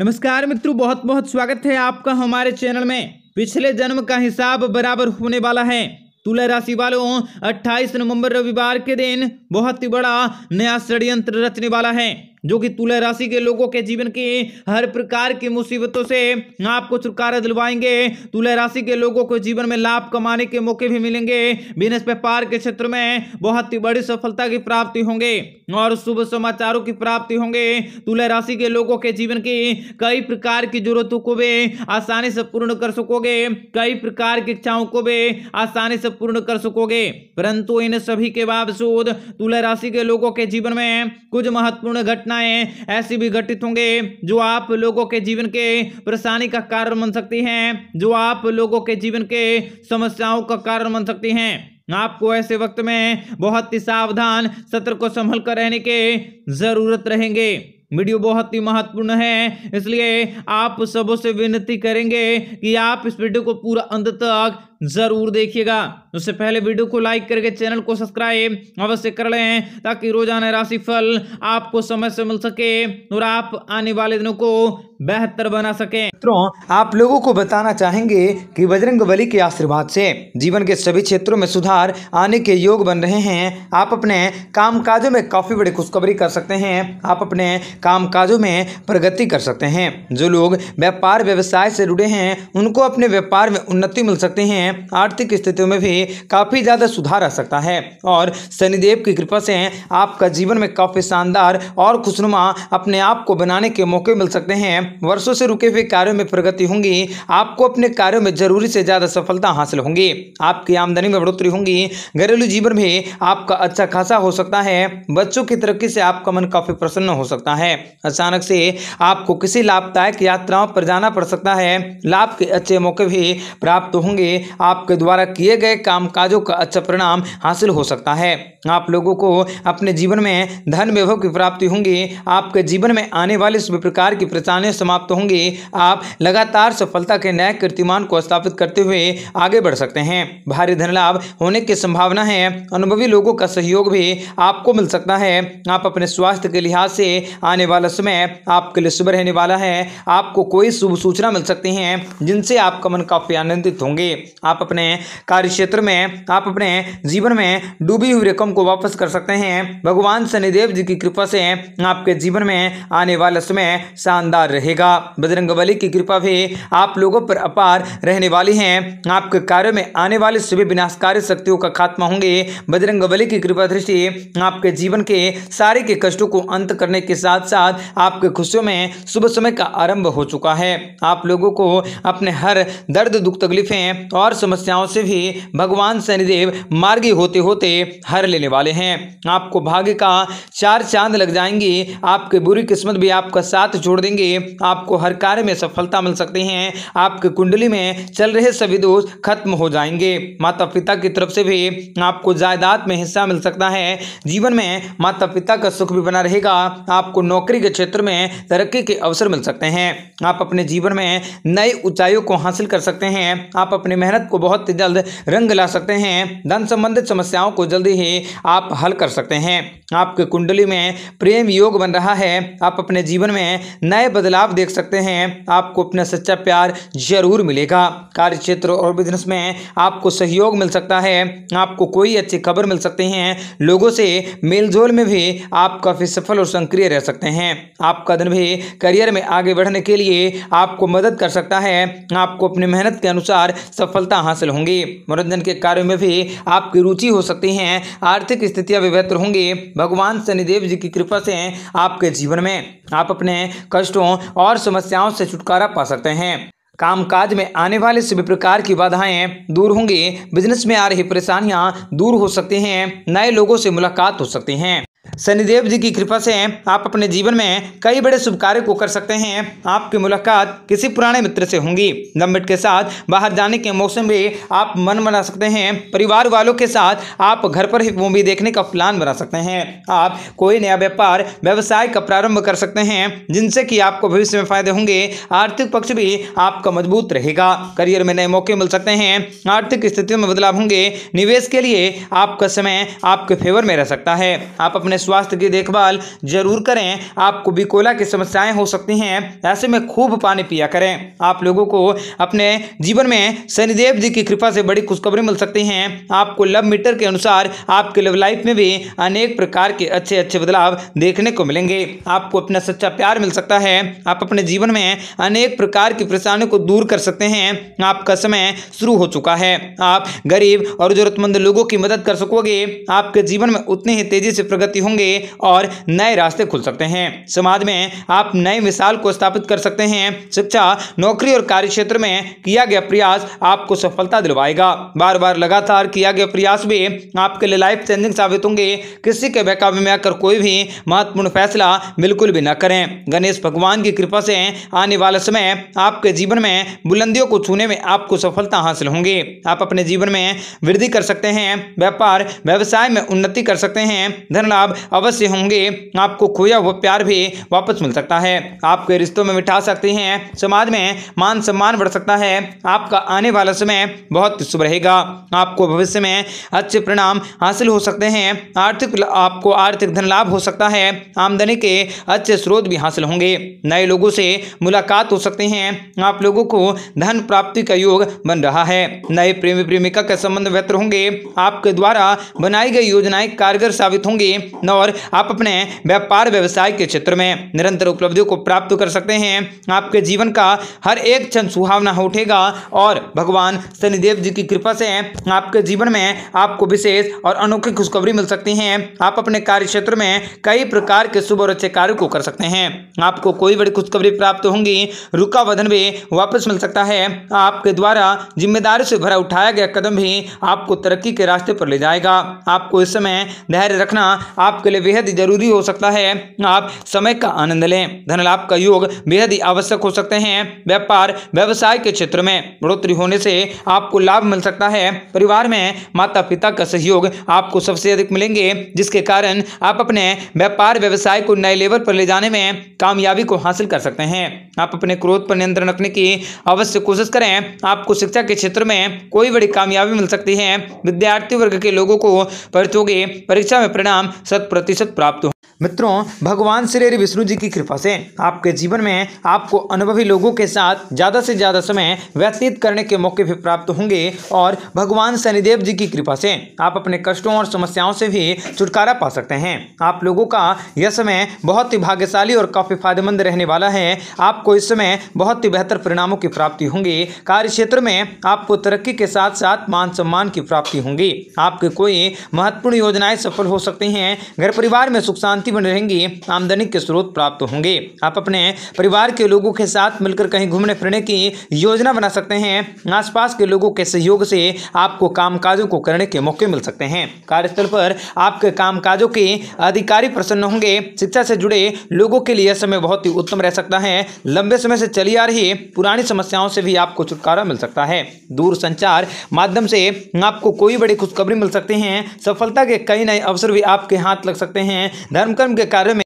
नमस्कार मित्रों बहुत बहुत स्वागत है आपका हमारे चैनल में पिछले जन्म का हिसाब बराबर होने वाला है तुला राशि वालों 28 नवंबर रविवार के दिन बहुत ही बड़ा नया षडयंत्र रचने वाला है जो कि तुला राशि के लोगों के जीवन की हर प्रकार की मुसीबतों से आपको छुटकारा दिलवाएंगे तुला राशि के लोगों को जीवन में लाभ कमाने के मौके भी मिलेंगे बिजनेस व्यापार के क्षेत्र में बहुत ही बड़ी सफलता की प्राप्ति होंगे और शुभ समाचारों की प्राप्ति होंगे तुला राशि के लोगों के जीवन की कई प्रकार की जरूरतों को भी आसानी से पूर्ण कर सकोगे कई प्रकार की इच्छाओं को भी आसानी से पूर्ण कर सकोगे परंतु इन सभी के बावजूद तुला राशि के लोगों के जीवन में कुछ महत्वपूर्ण घटना घटनाएं ऐसी भी घटित होंगे जो आप लोगों के जीवन के परेशानी का कारण बन सकती हैं जो आप लोगों के जीवन के समस्याओं का कारण बन सकती हैं आपको ऐसे वक्त में बहुत ही सावधान सत्र को संभल कर रहने के जरूरत रहेंगे वीडियो बहुत ही महत्वपूर्ण है इसलिए आप सबों से विनती करेंगे कि आप इस वीडियो को पूरा अंत तक जरूर देखिएगा उससे पहले वीडियो को लाइक करके चैनल को सब्सक्राइब अवश्य कर ले ताकि रोजाना राशि फल आपको समय से मिल सके और आप आने वाले दिनों को बेहतर बना सके मित्रों आप लोगों को बताना चाहेंगे कि बजरंग बली के आशीर्वाद से जीवन के सभी क्षेत्रों में सुधार आने के योग बन रहे हैं आप अपने काजों में काफी बड़ी खुशखबरी कर सकते हैं आप अपने काजों में प्रगति कर सकते हैं जो लोग व्यापार व्यवसाय से जुड़े हैं उनको अपने व्यापार में उन्नति मिल सकती है हैं आर्थिक स्थितियों में भी काफ़ी ज़्यादा सुधार आ सकता है और शनिदेव की कृपा से आपका जीवन में काफ़ी शानदार और खुशनुमा अपने आप को बनाने के मौके मिल सकते हैं वर्षों से रुके हुए कार्यों में प्रगति होंगी आपको अपने कार्यों में जरूरी से ज़्यादा सफलता हासिल होंगी आपकी आमदनी में बढ़ोतरी होंगी घरेलू जीवन में आपका अच्छा खासा हो सकता है बच्चों की तरक्की से आपका मन काफ़ी प्रसन्न हो सकता है अचानक से आपको किसी लाभदायक यात्राओं पर जाना पड़ सकता है लाभ के अच्छे मौके भी प्राप्त होंगे आपके द्वारा किए गए कामकाजों का अच्छा परिणाम हासिल हो सकता है आप लोगों को अपने जीवन में धन वैभव की प्राप्ति होंगी आपके जीवन में आने वाले सभी प्रकार की परेशानियाँ समाप्त होंगी आप लगातार सफलता के नए कीर्तिमान को स्थापित करते हुए आगे बढ़ सकते हैं भारी धन लाभ होने की संभावना है अनुभवी लोगों का सहयोग भी आपको मिल सकता है आप अपने स्वास्थ्य के लिहाज से आने वाला समय आपके लिए शुभ रहने वाला है आपको कोई शुभ सूचना मिल सकती है जिनसे आपका मन काफ़ी आनंदित होंगे आप अपने क्षेत्र में आप अपने जीवन में डूबी हुई रकम को वापस कर सकते हैं भगवान शनिदेव जी की कृपा से आपके जीवन में आने वाला समय शानदार रहेगा बजरंग की कृपा भी आप लोगों पर अपार रहने वाली है आपके कार्यों में आने वाले सभी विनाशकारी शक्तियों का खात्मा होंगे बजरंग की कृपा दृष्टि आपके जीवन के सारे के कष्टों को अंत करने के साथ साथ आपके खुशियों में शुभ समय का आरंभ हो चुका है आप लोगों को अपने हर दर्द दुख तकलीफें और समस्याओं से भी भगवान शनिदेव मार्गी होते होते हर ले मिलने वाले हैं आपको भाग्य का चार चांद लग जाएंगे आपके बुरी किस्मत भी आपका साथ छोड़ देंगे आपको हर कार्य में सफलता मिल सकती है आपकी कुंडली में चल रहे सभी दोष खत्म हो जाएंगे माता पिता की तरफ से भी आपको जायदाद में हिस्सा मिल सकता है जीवन में माता पिता का सुख भी बना रहेगा आपको नौकरी के क्षेत्र में तरक्की के अवसर मिल सकते हैं आप अपने जीवन में नई ऊंचाइयों को हासिल कर सकते हैं आप अपनी मेहनत को बहुत जल्द रंग ला सकते हैं धन संबंधित समस्याओं को जल्दी ही आप हल कर सकते हैं आपके कुंडली में प्रेम योग बन रहा है आप अपने जीवन में नए बदलाव देख सकते हैं आपको अपना सच्चा प्यार जरूर मिलेगा कार्य क्षेत्र और बिजनेस में आपको सहयोग मिल सकता है आपको कोई अच्छी खबर मिल सकती है लोगों से मेलजोल में भी आप काफ़ी सफल और सक्रिय रह सकते हैं आपका दिन भी करियर में आगे बढ़ने के लिए आपको मदद कर सकता है आपको अपनी मेहनत के अनुसार सफलता हासिल होंगी मनोरंजन के कार्यों में भी आपकी रुचि हो सकती है आर्थिक स्थितियां भी बेहतर होंगी भगवान शनिदेव जी की कृपा से आपके जीवन में आप अपने कष्टों और समस्याओं से छुटकारा पा सकते हैं कामकाज में आने वाले सभी प्रकार की बाधाएं दूर होंगी बिजनेस में आ रही परेशानियां दूर हो सकती हैं नए लोगों से मुलाकात हो सकती हैं शनिदेव जी की कृपा से आप अपने जीवन में कई बड़े शुभ कार्य को कर सकते हैं आपकी मुलाकात किसी पुराने मित्र से होंगी लंबिट के साथ बाहर जाने के मौसम भी आप मन बना सकते हैं परिवार वालों के साथ आप घर पर ही मूवी देखने का प्लान बना सकते हैं आप कोई नया व्यापार व्यवसाय का प्रारंभ कर सकते हैं जिनसे कि आपको भविष्य में फायदे होंगे आर्थिक पक्ष भी आपका मजबूत रहेगा करियर में नए मौके मिल सकते हैं आर्थिक स्थितियों में बदलाव होंगे निवेश के लिए आपका समय आपके फेवर में रह सकता है आप अपने अपने स्वास्थ्य की देखभाल जरूर करें आपको भी कोला की समस्याएं हो सकती हैं ऐसे में खूब पानी पिया करें आप लोगों को अपने जीवन में शनिदेव जी की कृपा से बड़ी खुशखबरी मिल सकती हैं आपको लव मीटर के अनुसार आपके लव लाइफ में भी अनेक प्रकार के अच्छे अच्छे बदलाव देखने को मिलेंगे आपको अपना सच्चा प्यार मिल सकता है आप अपने जीवन में अनेक प्रकार की परेशानियों को दूर कर सकते हैं आपका समय शुरू हो चुका है आप गरीब और जरूरतमंद लोगों की मदद कर सकोगे आपके जीवन में उतनी ही तेजी से प्रगति होंगे और नए रास्ते खुल सकते हैं समाज में आप नए मिसाल को स्थापित कर सकते हैं शिक्षा नौकरी और कार्य क्षेत्र में किया गया प्रयास आपको सफलता दिलवाएगा बार बार लगातार किया गया प्रयास भी आपके लिए लाइफ चेंजिंग साबित होंगे किसी के बहकावे में आकर कोई भी महत्वपूर्ण फैसला बिल्कुल भी न करें गणेश भगवान की कृपा से आने वाला समय आपके जीवन में बुलंदियों को छूने में आपको सफलता हासिल होंगे आप अपने जीवन में वृद्धि कर सकते हैं व्यापार व्यवसाय में उन्नति कर सकते हैं धन लाभ अवश्य होंगे आपको खोया हुआ प्यार भी वापस मिल सकता है आपके रिश्तों में मिठा सकते हैं समाज में मान सम्मान बढ़ सकता है आपका आने वाला समय बहुत शुभ रहेगा आपको भविष्य में अच्छे परिणाम हासिल हो सकते हैं आर्थिक आपको आर्थिक धन लाभ हो सकता है आमदनी के अच्छे स्रोत भी हासिल होंगे नए लोगों से मुलाकात हो सकते हैं आप लोगों को धन प्राप्ति का योग बन रहा है नए प्रेमी प्रेमिका के संबंध बेहतर होंगे आपके द्वारा बनाई गई योजनाएं कारगर साबित होंगी और आप अपने व्यापार व्यवसाय के क्षेत्र में निरंतर उपलब्धियों को प्राप्त कर सकते हैं आपके जीवन का हर एक क्षण सुहावना उठेगा और भगवान शनिदेव जी की कृपा से आपके जीवन में आपको विशेष और अनोखी खुशखबरी मिल सकती है आप अपने कार्य क्षेत्र में कई प्रकार के शुभ और अच्छे कार्य को कर सकते हैं आपको कोई बड़ी खुशखबरी प्राप्त होंगी रुका वधन भी वापस मिल सकता है आपके द्वारा जिम्मेदारी से भरा उठाया गया कदम भी आपको तरक्की के रास्ते पर ले जाएगा आपको इस समय धैर्य रखना आपके लिए बेहद जरूरी हो सकता है आप समय का आनंद लें धन लाभ का योग बेहद ही आवश्यक हो सकते हैं व्यापार व्यवसाय के क्षेत्र में बढ़ोतरी होने से आपको लाभ मिल सकता है परिवार में माता पिता का सहयोग आपको सबसे अधिक मिलेंगे जिसके कारण आप अपने व्यापार व्यवसाय को नए लेवल पर ले जाने में कामयाबी को हासिल कर सकते हैं आप अपने क्रोध पर नियंत्रण रखने की अवश्य कोशिश करें आपको शिक्षा के क्षेत्र में कोई बड़ी कामयाबी मिल सकती है विद्यार्थी वर्ग के लोगों को परिचोगे परीक्षा में परिणाम प्रतिशत प्रतिशत प्राप्त मित्रों भगवान श्री विष्णु जी की कृपा से आपके जीवन में आपको अनुभवी लोगों के साथ ज़्यादा से ज़्यादा समय व्यतीत करने के मौके भी प्राप्त होंगे और भगवान शनिदेव जी की कृपा से आप अपने कष्टों और समस्याओं से भी छुटकारा पा सकते हैं आप लोगों का यह समय बहुत ही भाग्यशाली और काफ़ी फायदेमंद रहने वाला है आपको इस समय बहुत ही बेहतर परिणामों की प्राप्ति होंगी कार्य क्षेत्र में आपको तरक्की के साथ साथ मान सम्मान की प्राप्ति होंगी आपकी कोई महत्वपूर्ण योजनाएं सफल हो सकती हैं घर परिवार में सुख शांति शांति बने रहेंगी आमदनी के स्रोत प्राप्त होंगे आप अपने परिवार के लोगों के साथ मिलकर कहीं घूमने फिरने की योजना बना सकते हैं आसपास के लोगों के सहयोग से आपको कामकाजों को करने के मौके मिल सकते हैं कार्यस्थल पर आपके कामकाजों के अधिकारी प्रसन्न होंगे शिक्षा से जुड़े लोगों के लिए समय बहुत ही उत्तम रह सकता है लंबे समय से चली आ रही पुरानी समस्याओं से भी आपको छुटकारा मिल सकता है दूर संचार माध्यम से आपको कोई बड़ी खुशखबरी मिल सकती है सफलता के कई नए अवसर भी आपके हाथ लग सकते हैं धर्म कर्म के कार्यों में